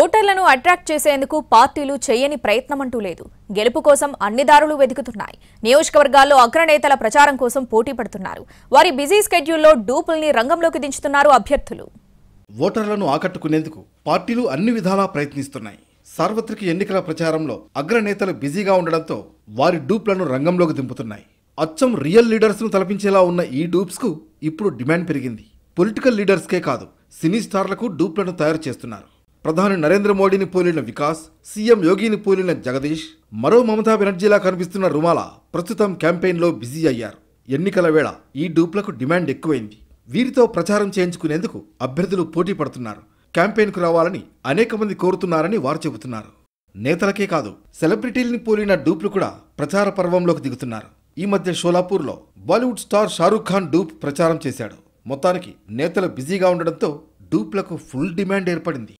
ఓటర్లను అట్రాక్ట్ చేసేందుకు పార్టీలు చేయని ప్రయత్నమంటూ లేదు గెలుపు కోసం అన్ని దారులు వెతుకుతున్నాయి నియోజకవర్గాల్లో అగ్రనేతల ప్రచారం కోసం పోటీ పడుతున్నారు వారి బిజీ స్కెడ్యూల్లో డూపుల్ని రంగంలోకి దించుతున్నారు అభ్యర్థులు ఓటర్లను ఆకట్టుకునేందుకు పార్టీలు అన్ని విధాలా ప్రయత్నిస్తున్నాయి సార్వత్రిక ఎన్నికల ప్రచారంలో అగ్రనేతలు బిజీగా ఉండడంతో వారి డూప్లను రంగంలోకి దింపుతున్నాయి అచ్చం రియల్ లీడర్స్ను తలపించేలా ఉన్న ఈ డూప్స్కు ఇప్పుడు డిమాండ్ పెరిగింది పొలిటికల్ లీడర్స్కే కాదు సినీ స్టార్లకు డూప్లను తయారు చేస్తున్నారు ప్రధాని నరేంద్ర మోడీని పోలిన వికాస్ సీఎం యోగిని పోలిన జగదీష్ మరో మమతా బెనర్జీలా కనిపిస్తున్న రుమాల ప్రస్తుతం క్యాంపెయిన్లో బిజీ అయ్యారు ఎన్నికల వేళ ఈ డూప్లకు డిమాండ్ ఎక్కువైంది వీరితో ప్రచారం చేయించుకునేందుకు అభ్యర్థులు పోటీ పడుతున్నారు క్యాంపెయిన్కు రావాలని అనేక మంది కోరుతున్నారని వారు చెబుతున్నారు నేతలకే కాదు సెలబ్రిటీల్ని పోలిన డూప్లు కూడా ప్రచార పర్వంలోకి దిగుతున్నారు ఈ మధ్య షోలాపూర్లో Bollywood star Shahrukh Khan dupe ప్రచారం చేశాడు మొత్తానికి నేతలు బిజీగా ఉండడంతో డూప్లకు ఫుల్ డిమాండ్ ఏర్పడింది